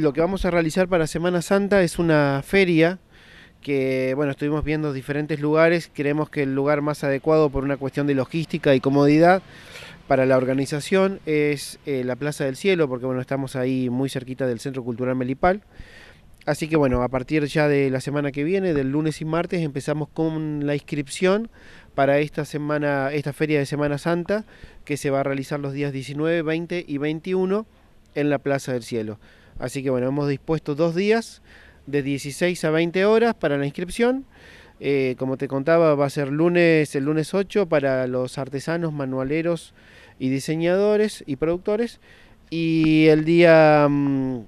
Lo que vamos a realizar para Semana Santa es una feria que, bueno, estuvimos viendo diferentes lugares, creemos que el lugar más adecuado por una cuestión de logística y comodidad para la organización es eh, la Plaza del Cielo, porque, bueno, estamos ahí muy cerquita del Centro Cultural Melipal. Así que, bueno, a partir ya de la semana que viene, del lunes y martes, empezamos con la inscripción para esta semana, esta feria de Semana Santa, que se va a realizar los días 19, 20 y 21 en la Plaza del Cielo. Así que bueno, hemos dispuesto dos días de 16 a 20 horas para la inscripción. Eh, como te contaba, va a ser lunes, el lunes 8 para los artesanos, manualeros y diseñadores y productores. Y el día mm,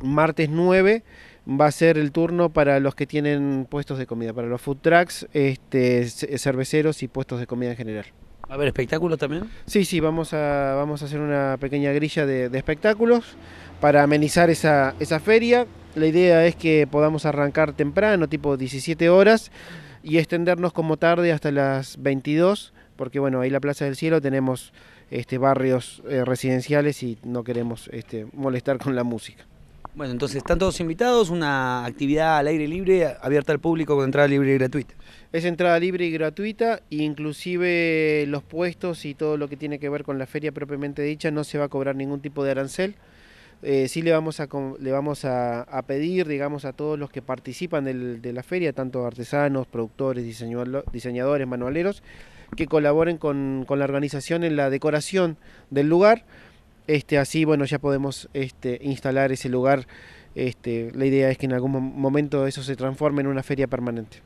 martes 9 va a ser el turno para los que tienen puestos de comida, para los food trucks, este, cerveceros y puestos de comida en general. ¿Va a haber espectáculos también? Sí, sí, vamos a, vamos a hacer una pequeña grilla de, espectáculos para amenizar esa, esa feria. La idea es que podamos arrancar temprano, tipo 17 horas, y extendernos como tarde hasta las 22, porque bueno, ahí en la Plaza del Cielo tenemos este, barrios eh, residenciales y no queremos este, molestar con la música. Bueno, entonces están todos invitados, una actividad al aire libre, abierta al público con entrada libre y gratuita. Es entrada libre y gratuita, inclusive los puestos y todo lo que tiene que ver con la feria propiamente dicha, no se va a cobrar ningún tipo de arancel. Eh, sí le vamos, a, le vamos a, pedir, digamos, a todos los que participan de la feria, tanto artesanos, productores, diseñadores, manualeros, que colaboren con la organización en la decoración del lugar este, así, bueno, ya podemos este, instalar ese lugar. Este, la idea es que en algún momento eso se transforme en una feria permanente.